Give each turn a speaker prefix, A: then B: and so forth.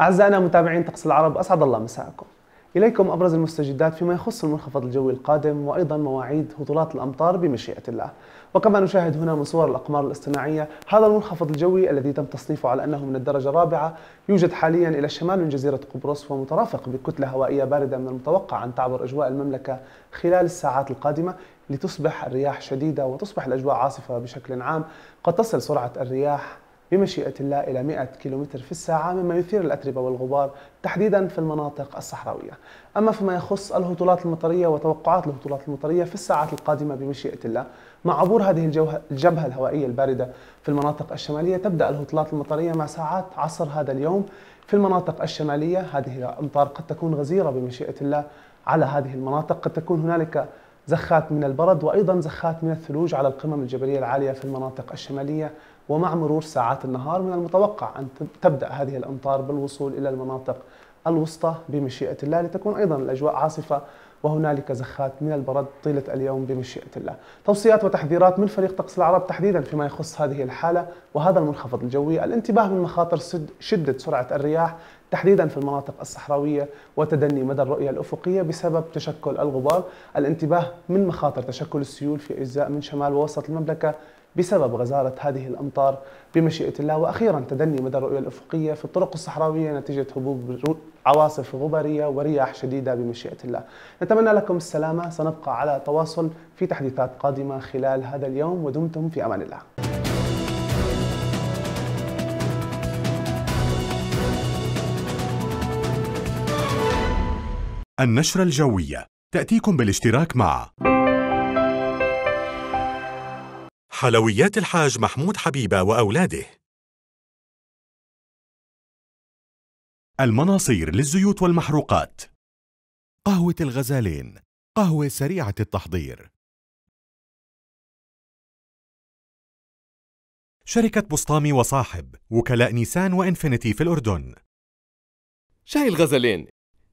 A: أعزائنا متابعين طقس العرب أسعد الله مساءكم إليكم أبرز المستجدات فيما يخص المنخفض الجوي القادم وأيضا مواعيد هطولات الأمطار بمشيئة الله وكما نشاهد هنا من صور الأقمار الاصطناعية هذا المنخفض الجوي الذي تم تصنيفه على أنه من الدرجة الرابعة يوجد حاليا إلى الشمال من جزيرة قبرص ومترافق بكتلة هوائية باردة من المتوقع أن تعبر أجواء المملكة خلال الساعات القادمة لتصبح الرياح شديدة وتصبح الأجواء عاصفة بشكل عام قد تصل سرعة الرياح بمشيئة الله إلى 100 كيلومتر في الساعة مما يثير الأتربة والغبار تحديدا في المناطق الصحراوية أما فيما يخص الهطولات المطرية وتوقعات الهطولات المطرية في الساعات القادمة بمشيئة الله مع عبور هذه الجبهة الهوائية الباردة في المناطق الشمالية تبدأ الهطولات المطرية مع ساعات عصر هذا اليوم في المناطق الشمالية هذه الأمطار قد تكون غزيرة بمشيئة الله على هذه المناطق قد تكون هنالك زخات من البرد وأيضا زخات من الثلوج على القمم الجبلية العالية في المناطق الشمالية ومع مرور ساعات النهار من المتوقع أن تبدأ هذه الأمطار بالوصول إلى المناطق الوسطى بمشيئة الله لتكون أيضا الأجواء عاصفة وهنالك زخات من البرد طيلة اليوم بمشيئة الله توصيات وتحذيرات من فريق طقس العرب تحديدا فيما يخص هذه الحالة وهذا المنخفض الجوي الانتباه من مخاطر شدة سرعة الرياح تحديدا في المناطق الصحراوية وتدني مدى الرؤية الأفقية بسبب تشكل الغبار الانتباه من مخاطر تشكل السيول في أجزاء من شمال ووسط المملكة بسبب غزارة هذه الأمطار بمشيئة الله وأخيرا تدني مدى الرؤية الأفقية في الطرق الصحراوية نتيجة هبوب عواصف غبارية ورياح شديدة بمشيئة الله نتمنى لكم السلامة سنبقى على تواصل في تحديثات قادمة خلال هذا اليوم ودمتم في أمان الله النشرة الجوية تأتيكم بالاشتراك مع
B: حلويات الحاج محمود حبيبة وأولاده المناصير للزيوت والمحروقات قهوة الغزالين قهوة سريعة التحضير شركة بسطامي وصاحب وكلاء نيسان وإنفينيتي في الأردن شاي الغزلين